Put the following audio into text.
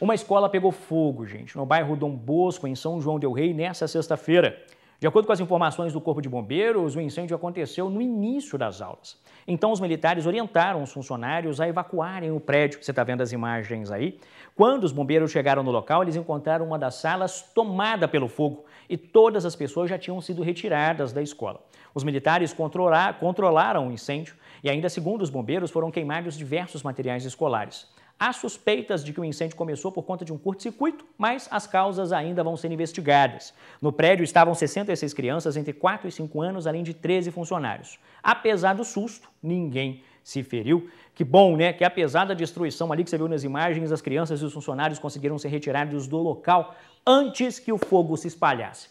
Uma escola pegou fogo, gente, no bairro Dom Bosco, em São João del Rei, nesta sexta-feira. De acordo com as informações do Corpo de Bombeiros, o incêndio aconteceu no início das aulas. Então, os militares orientaram os funcionários a evacuarem o prédio. Você está vendo as imagens aí? Quando os bombeiros chegaram no local, eles encontraram uma das salas tomada pelo fogo e todas as pessoas já tinham sido retiradas da escola. Os militares controlaram o incêndio e, ainda segundo os bombeiros, foram queimados diversos materiais escolares. Há suspeitas de que o incêndio começou por conta de um curto-circuito, mas as causas ainda vão ser investigadas. No prédio estavam 66 crianças entre 4 e 5 anos, além de 13 funcionários. Apesar do susto, ninguém se feriu. Que bom, né? Que apesar da destruição ali que você viu nas imagens, as crianças e os funcionários conseguiram ser retirados do local antes que o fogo se espalhasse.